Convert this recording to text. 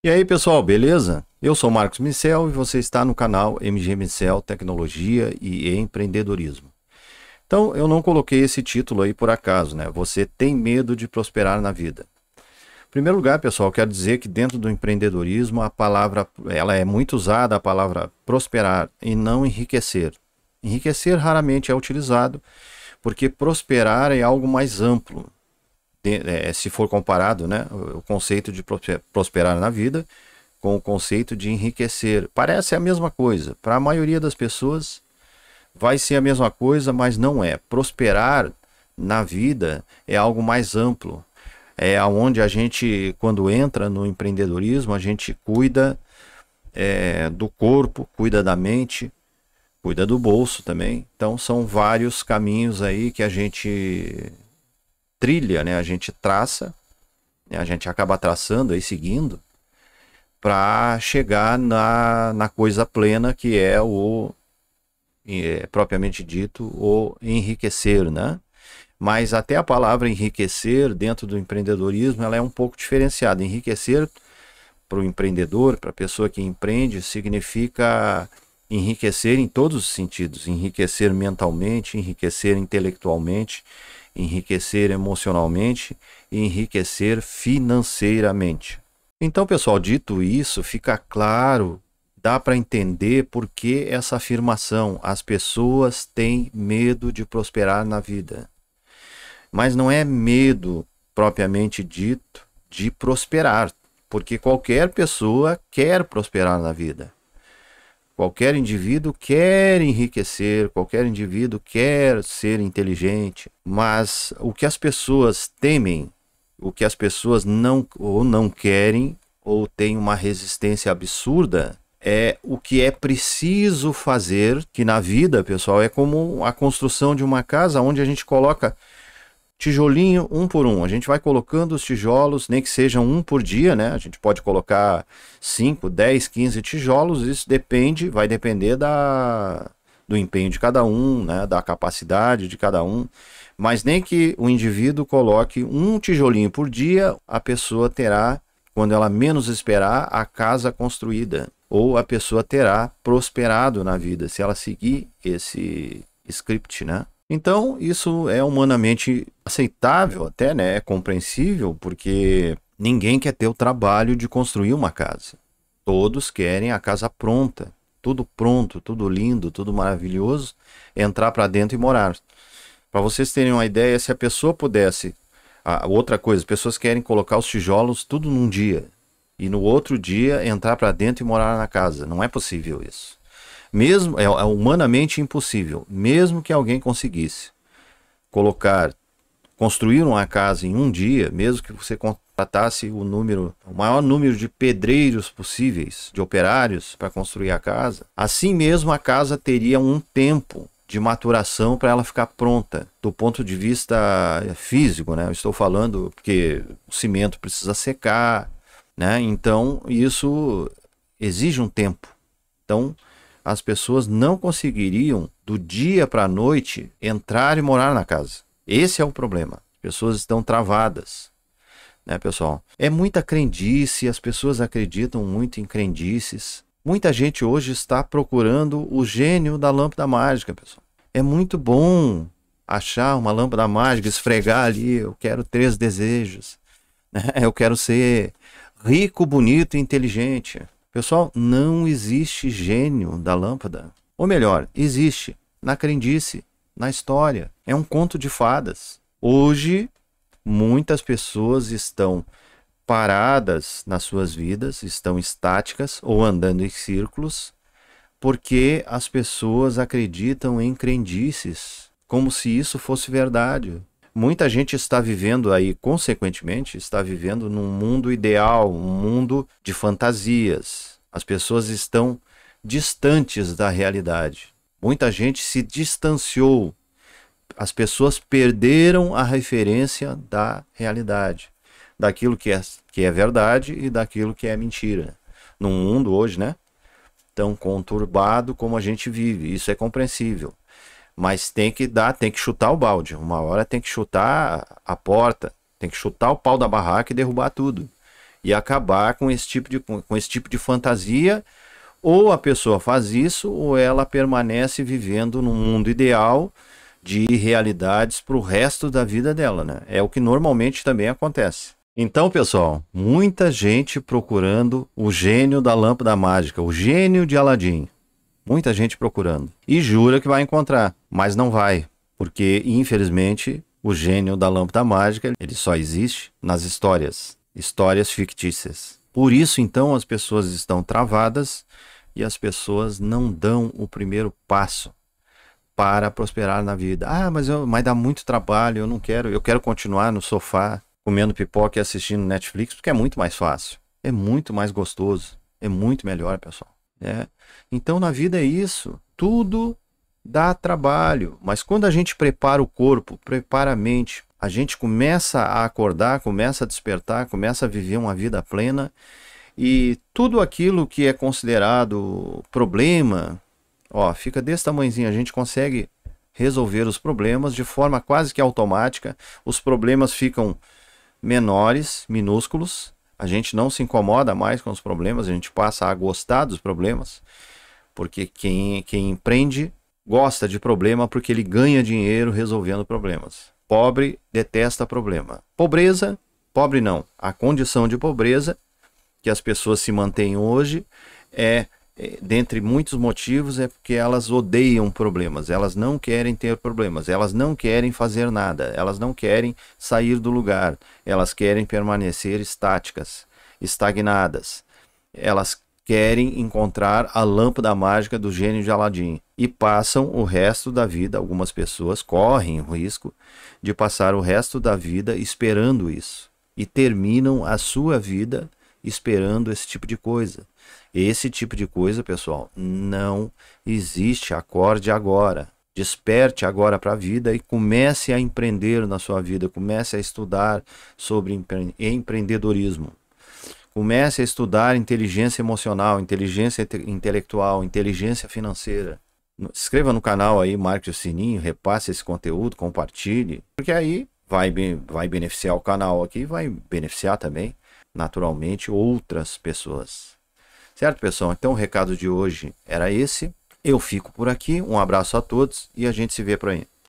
E aí, pessoal, beleza? Eu sou Marcos Micel e você está no canal MG Micel Tecnologia e Empreendedorismo. Então, eu não coloquei esse título aí por acaso, né? Você tem medo de prosperar na vida. Em primeiro lugar, pessoal, quero dizer que dentro do empreendedorismo a palavra, ela é muito usada a palavra prosperar e não enriquecer. Enriquecer raramente é utilizado, porque prosperar é algo mais amplo, é, se for comparado, né, o conceito de prosperar na vida com o conceito de enriquecer. Parece a mesma coisa. Para a maioria das pessoas, vai ser a mesma coisa, mas não é. Prosperar na vida é algo mais amplo. É onde a gente, quando entra no empreendedorismo, a gente cuida é, do corpo, cuida da mente, cuida do bolso também. Então, são vários caminhos aí que a gente trilha, né? A gente traça, né? a gente acaba traçando e seguindo para chegar na, na coisa plena que é o é, propriamente dito o enriquecer, né? Mas até a palavra enriquecer dentro do empreendedorismo ela é um pouco diferenciada. Enriquecer para o empreendedor, para a pessoa que empreende, significa enriquecer em todos os sentidos, enriquecer mentalmente, enriquecer intelectualmente, enriquecer emocionalmente e enriquecer financeiramente. Então, pessoal, dito isso, fica claro, dá para entender por que essa afirmação: as pessoas têm medo de prosperar na vida. Mas não é medo propriamente dito de prosperar, porque qualquer pessoa quer prosperar na vida. Qualquer indivíduo quer enriquecer, qualquer indivíduo quer ser inteligente, mas o que as pessoas temem, o que as pessoas não ou não querem ou têm uma resistência absurda é o que é preciso fazer, que na vida, pessoal, é como a construção de uma casa onde a gente coloca tijolinho um por um. A gente vai colocando os tijolos, nem que sejam um por dia, né? A gente pode colocar 5, 10, 15 tijolos, isso depende, vai depender da, do empenho de cada um, né? Da capacidade de cada um. Mas nem que o indivíduo coloque um tijolinho por dia, a pessoa terá, quando ela menos esperar, a casa construída. Ou a pessoa terá prosperado na vida, se ela seguir esse script, né? Então, isso é humanamente aceitável, até, né? É compreensível, porque ninguém quer ter o trabalho de construir uma casa. Todos querem a casa pronta, tudo pronto, tudo lindo, tudo maravilhoso, entrar para dentro e morar. Para vocês terem uma ideia, se a pessoa pudesse. outra coisa, pessoas querem colocar os tijolos tudo num dia e no outro dia entrar para dentro e morar na casa. Não é possível isso. Mesmo é, é humanamente impossível, mesmo que alguém conseguisse colocar construir uma casa em um dia, mesmo que você contratasse o número, o maior número de pedreiros possíveis, de operários para construir a casa, assim mesmo a casa teria um tempo de maturação para ela ficar pronta do ponto de vista eh, físico, né? Eu estou falando porque o cimento precisa secar, né? Então isso exige um tempo. Então as pessoas não conseguiriam, do dia para a noite, entrar e morar na casa. Esse é o problema. As pessoas estão travadas. Né, pessoal? É muita crendice, as pessoas acreditam muito em crendices. Muita gente hoje está procurando o gênio da lâmpada mágica, pessoal. É muito bom achar uma lâmpada mágica, esfregar ali, eu quero três desejos, né? eu quero ser rico, bonito e inteligente. Pessoal, não existe gênio da lâmpada. Ou melhor, existe na crendice, na história. É um conto de fadas. Hoje, muitas pessoas estão paradas nas suas vidas, estão estáticas ou andando em círculos, porque as pessoas acreditam em crendices, como se isso fosse verdade. Muita gente está vivendo aí, consequentemente, está vivendo num mundo ideal, um mundo de fantasias, as pessoas estão distantes da realidade. Muita gente se distanciou. As pessoas perderam a referência da realidade, daquilo que é, que é verdade e daquilo que é mentira. Num mundo hoje, né? Tão conturbado como a gente vive, isso é compreensível. Mas tem que dar, tem que chutar o balde. Uma hora tem que chutar a porta, tem que chutar o pau da barraca e derrubar tudo e acabar com esse tipo de, com esse tipo de fantasia. Ou a pessoa faz isso, ou ela permanece vivendo num mundo ideal de realidades para o resto da vida dela, né? É o que normalmente também acontece. Então, pessoal, muita gente procurando o gênio da lâmpada mágica, o gênio de Aladim. Muita gente procurando. E jura que vai encontrar, mas não vai, porque infelizmente o gênio da lâmpada mágica, ele só existe nas histórias, histórias fictícias. Por isso, então, as pessoas estão travadas e as pessoas não dão o primeiro passo para prosperar na vida. Ah, mas, eu, mas dá muito trabalho, eu não quero, eu quero continuar no sofá comendo pipoca e assistindo Netflix, porque é muito mais fácil, é muito mais gostoso, é muito melhor, pessoal. É. Então, na vida é isso. Tudo dá trabalho, mas quando a gente prepara o corpo, prepara a mente, a gente começa a acordar, começa a despertar, começa a viver uma vida plena e tudo aquilo que é considerado problema, ó, fica desse tamanhozinho, a gente consegue resolver os problemas de forma quase que automática, os problemas ficam menores, minúsculos, a gente não se incomoda mais com os problemas, a gente passa a gostar dos problemas, porque quem, quem empreende gosta de problema porque ele ganha dinheiro resolvendo problemas. Pobre detesta problema. Pobreza, pobre não. A condição de pobreza que as pessoas se mantêm hoje é, é, dentre muitos motivos, é porque elas odeiam problemas, elas não querem ter problemas, elas não querem fazer nada, elas não querem sair do lugar, elas querem permanecer estáticas, estagnadas. Elas querem encontrar a lâmpada mágica do gênio de Aladim e passam o resto da vida, algumas pessoas correm o risco de passar o resto da vida esperando isso e terminam a sua vida esperando esse tipo de coisa. Esse tipo de coisa, pessoal, não existe. Acorde agora. Desperte agora para a vida e comece a empreender na sua vida, comece a estudar sobre empre empreendedorismo. Comece a estudar inteligência emocional, inteligência intelectual, inteligência financeira. Inscreva no canal aí, marque o sininho, repasse esse conteúdo, compartilhe, porque aí vai, vai beneficiar o canal aqui, vai beneficiar também, naturalmente, outras pessoas. Certo, pessoal? Então o recado de hoje era esse. Eu fico por aqui, um abraço a todos e a gente se vê por aí.